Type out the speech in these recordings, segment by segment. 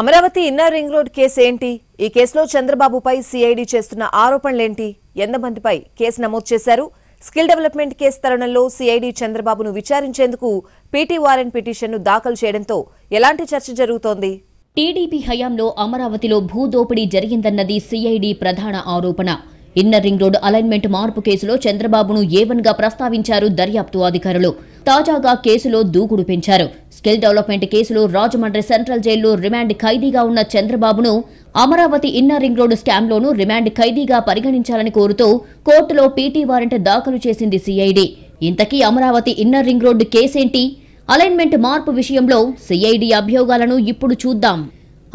Amaravati inner ring road case ఏంటి ఈ కేసులో చంద్రబాబుపై సిఐడి చేస్తున్న ఆరోపణలేంటి ఎంతమందిపై కేసు నమోదు చేశారు స్కిల్ డెవలప్మెంట్ కేసు తరుణంలో సిఐడి చంద్రబాబును విచారించేందుకు పీటీ వారెంట్ పిటిషన్ను దాఖలు చేయడంతో ఎలాంటి చర్చ జరుగుతోంది టీడీపీ హయాంలో అమరావతిలో భూదోపిడీ జరిగిందన్నది సిఐడి ప్రధాన ఆరోపణ ఇన్నర్ రింగ్ రోడ్ అలైన్మెంట్ మార్పు కేసులో చంద్రబాబును ఏవన్గా ప్రస్తావించారు దర్యాప్తు అధికారులు తాజాగా కేసులో దూకుడు పెంచారు స్కిల్ డెవలప్మెంట్ కేసులో రాజమండ్రి సెంట్రల్ జైల్లో రిమాండ్ ఖైదీగా ఉన్న చంద్రబాబును అమరావతి ఇన్నర్ రింగ్ రోడ్డు స్కామ్లోనూ రిమాండ్ ఖైదీగా పరిగణించాలని కోరుతూ కోర్టులో పీటీ వారెంట్ దాఖలు చేసింది సిఐడి ఇంతకీ అమరావతి ఇన్నర్ రింగ్ రోడ్డు కేసేంటి అలైన్మెంట్ మార్పు విషయంలో సిఐడి అభియోగాలను ఇప్పుడు చూద్దాం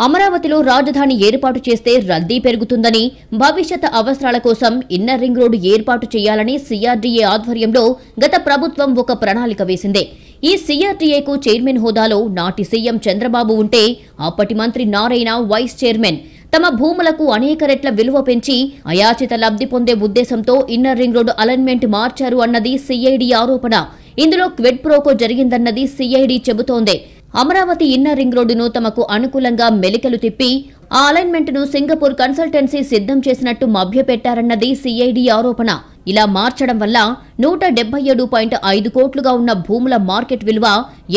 అమరావతిలో రాజధాని ఏర్పాటు చేస్తే రద్దీ పెరుగుతుందని భవిష్యత్ అవసరాల కోసం ఇన్నర్ రింగ్ రోడ్డు ఏర్పాటు చేయాలని సీఆర్డీఏ ఆధ్వర్యంలో గత ప్రభుత్వం ఒక ప్రణాళిక వేసింది ఈ సీఆర్డీఏకు చైర్మన్ హోదాలో నాటి సీఎం చంద్రబాబు ఉంటే అప్పటి మంత్రి నారాయణ వైస్ చైర్మన్ తమ భూములకు అనేక రెట్ల విలువ పెంచి అయాచిత లబ్ధి పొందే ఉద్దేశంతో ఇన్నర్ రింగ్ రోడ్డు అలైన్మెంట్ మార్చారు అన్నది సీఐడి ఆరోపణ ఇందులో క్వెడ్ ప్రోకో జరిగిందన్నది సీఐడి చెబుతోంది అమరావతి ఇన్నర్ రింగ్ రోడ్డును తమకు అనుకూలంగా మెలికలు తిప్పి ఆ అలైన్మెంట్ను సింగపూర్ కన్సల్టెన్సీ సిద్ధం చేసినట్టు మభ్యపెట్టారన్నది సిఐడి ఆరోపణ ఇలా మార్చడం వల్ల నూట డెబ్బై ఏడు పాయింట్ ఐదు కోట్లుగా ఉన్న భూముల మార్కెట్ విలువ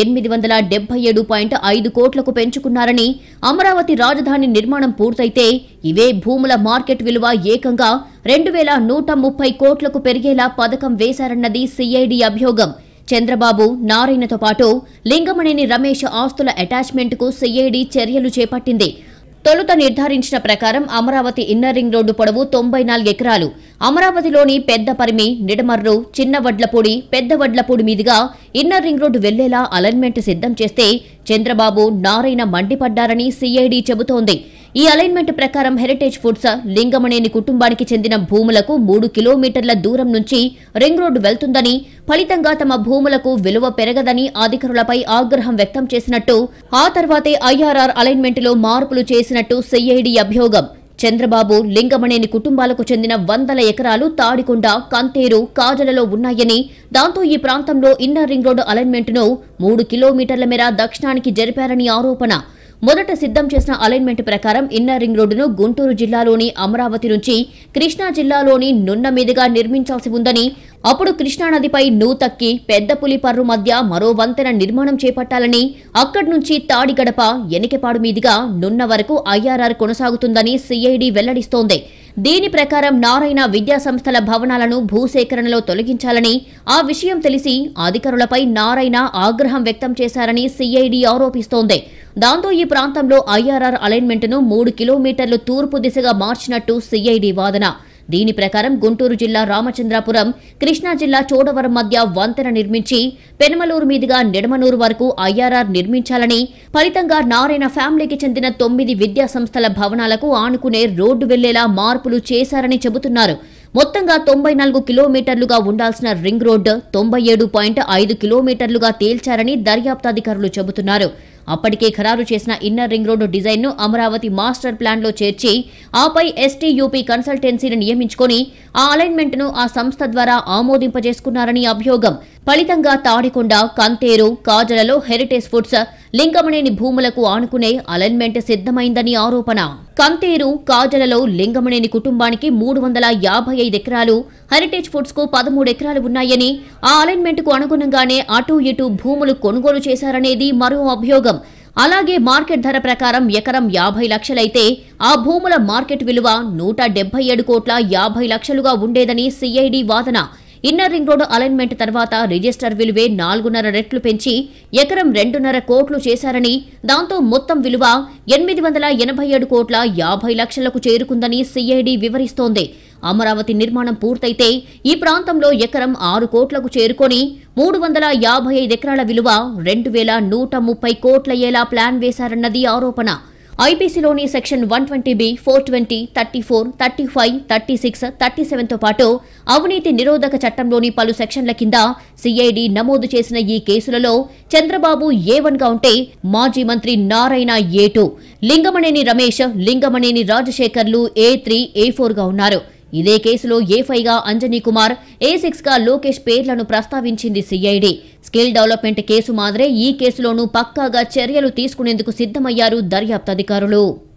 ఎనిమిది వందల డెబ్బై ఏడు పాయింట్ ఐదు కోట్లకు పెంచుకున్నారని అమరావతి రాజధాని నిర్మాణం పూర్తయితే ఇవే భూముల మార్కెట్ విలువ ఏకంగా రెండు వేల నూట ముప్పై కోట్లకు పెరిగేలా పథకం వేశారన్నది సిఐడి అభ్యోగం చంద్రబాబు నారాయణతో పాటు లింగమణిని రమేష్ ఆస్తుల అటాచ్మెంట్కు సిఐడి చర్యలు చేపట్టింది తొలుత నిర్ధారించిన ప్రకారం అమరావతి ఇన్నర్ రింగ్ రోడ్డు పొడవు తొంభై నాలుగు ఎకరాలు అమరావతిలోని పెద్ద పరిమి నిడమర్రు చిన్న వడ్లపూడి పెద్ద వడ్లపూడి మీదుగా ఇన్నర్ రింగ్ రోడ్డు వెళ్లేలా అలైన్మెంట్ సిద్ధం చేస్తే చంద్రబాబు నారాయణ మండిపడ్డారని సిఐడి చెబుతోంది ఈ అలైన్మెంట్ ప్రకారం హెరిటేజ్ ఫుడ్స్ లింగమనేని కుటుంబానికి చెందిన భూములకు మూడు కిలోమీటర్ల దూరం నుంచి రింగ్ రోడ్డు వెళ్తుందని ఫలితంగా తమ భూములకు విలువ పెరగదని అధికారులపై ఆగ్రహం వ్యక్తం చేసినట్టు ఆ తర్వాతే ఐఆర్ఆర్ అలైన్మెంట్ లో మార్పులు చేసినట్టు సిఐడి అభియోగం చంద్రబాబు లింగమనేని కుటుంబాలకు చెందిన వందల ఎకరాలు తాడికొండ కంతేరు కాజలలో ఉన్నాయని దాంతో ఈ ప్రాంతంలో ఇన్నర్ రింగ్ రోడ్డు అలైన్మెంట్ను మూడు కిలోమీటర్ల మేర దక్షిణానికి జరిపారని ఆరోపణ మొదట సిద్ధం చేసిన అలైన్మెంట్ ప్రకారం ఇన్నర్ రింగ్ రోడ్డును గుంటూరు జిల్లాలోని అమరావతి నుంచి కృష్ణా జిల్లాలోని నున్న మీదుగా నిర్మించాల్సి ఉందని అప్పుడు కృష్ణానదిపై నూ తక్కి పులిపర్రు మధ్య మరో వంతెన నిర్మాణం చేపట్టాలని అక్కడి నుంచి తాడిగడప ఎనికెపాడు మీదుగా నున్న వరకు ఐఆర్ఆర్ కొనసాగుతుందని సిఐడి వెల్లడిస్తోంది దీని ప్రకారం నారాయణ విద్యా సంస్థల భవనాలను భూసేకరణలో తొలగించాలని ఆ విషయం తెలిసి అధికారులపై నారాయణ ఆగ్రహం వ్యక్తం చేశారని సిఐడి ఆరోపిస్తోంది దాంతో ఈ ప్రాంతంలో ఐఆర్ఆర్ అలైన్మెంట్ను మూడు కిలోమీటర్లు తూర్పు దిశగా మార్చినట్టు సిఐడి వాదన దీని ప్రకారం గుంటూరు జిల్లా రామచంద్రాపురం కృష్ణా జిల్లా చోడవరం మధ్య వంతెన నిర్మించి పెనమలూరు మీదుగా నిడమనూరు వరకు ఐఆర్ఆర్ నిర్మించాలని ఫలితంగా నారాయణ ఫ్యామిలీకి చెందిన తొమ్మిది విద్యా సంస్థల భవనాలకు ఆనుకునే రోడ్డు వెళ్లేలా మార్పులు చేశారని చెబుతున్నారు మొత్తంగా తొంభై నాలుగు కిలోమీటర్లుగా ఉండాల్సిన రింగ్ రోడ్డు తొంభై ఏడు పాయింట్ ఐదు కిలోమీటర్లుగా తేల్చారని దర్యాప్తాధికారులు చెబుతున్నారు అప్పటికే ఖరారు చేసిన ఇన్నర్ రింగ్ రోడ్డు డిజైన్ను అమరావతి మాస్టర్ ప్లాన్లో చేర్చి ఆపై ఎస్టీయూపీ కన్సల్టెన్సీని నియమించుకొని ఆ అలైన్మెంట్ను ఆ సంస్థ ద్వారా ఆమోదింపజేసుకున్నారని అభియోగం ఫలితంగా తాడికొండ కంతేరు కాజలలో హెరిటేజ్ ఫుడ్స్ లింగమనేని భూములకు ఆనుకునే అలైన్మెంట్ సిద్ధమైందని ఆరోపణ కంతేరు కాజలలో లింగమనేని కుటుంబానికి మూడు వందల యాభై ఐదు ఎకరాలు హెరిటేజ్ ఫుడ్స్ కు పదమూడు ఎకరాలు ఉన్నాయని ఆ అలైన్మెంట్ కు అనుగుణంగానే అటు ఇటు భూములు కొనుగోలు చేశారనేది మరో అభియోగం అలాగే మార్కెట్ ధర ప్రకారం ఎకరం యాభై లక్షలైతే ఆ భూముల మార్కెట్ విలువ నూట ఏడు కోట్ల యాభై లక్షలుగా ఉండేదని సిఐడి వాదన ఇన్నర్ రింగ్ రోడ్డు అలైన్మెంట్ తర్వాత రిజిస్టర్ విలువే నాలుగున్నర రెట్లు పెంచి ఎకరం రెండున్నర కోట్లు చేశారని దాంతో మొత్తం విలువ ఎనిమిది వందల ఎనభై ఏడు కోట్ల యాభై లక్షలకు చేరుకుందని సిఐడి వివరిస్తోంది అమరావతి నిర్మాణం పూర్తయితే ఈ ప్రాంతంలో ఎకరం ఆరు కోట్లకు చేరుకొని మూడు వందల యాభై ఐదు ఎకరాల విలువ రెండు వేల నూట ముప్పై కోట్లయ్యేలా ప్లాన్ వేశారన్నది ఆరోపణ ఐపీసీలోని section one twenty B four twenty thirty four thirty five thirty six thirty సెవెన్తో పాటు అవినీతి నిరోధక చట్టంలోని పలు సెక్షన్ల కింద సిఐడి నమోదు చేసిన ఈ కేసులలో చంద్రబాబు ఏ వన్గా ఉంటే మాజీ మంత్రి నారాయణ ఏ టూ లింగమనేని రమేష్ లింగమనేని రాజశేఖర్లు ఏ త్రీ ఏ ఫోర్గా ఉన్నారు ఇదే కేసులో ఏఫైగా అంజనీ కుమార్ ఏ లోకేష్ పేర్లను ప్రస్తావించింది సిఐడి స్కిల్ డెవలప్మెంట్ కేసు మాదిరే ఈ కేసులోనూ పక్కాగా చర్యలు తీసుకునేందుకు సిద్ధమయ్యారు దర్యాప్తు అధికారులు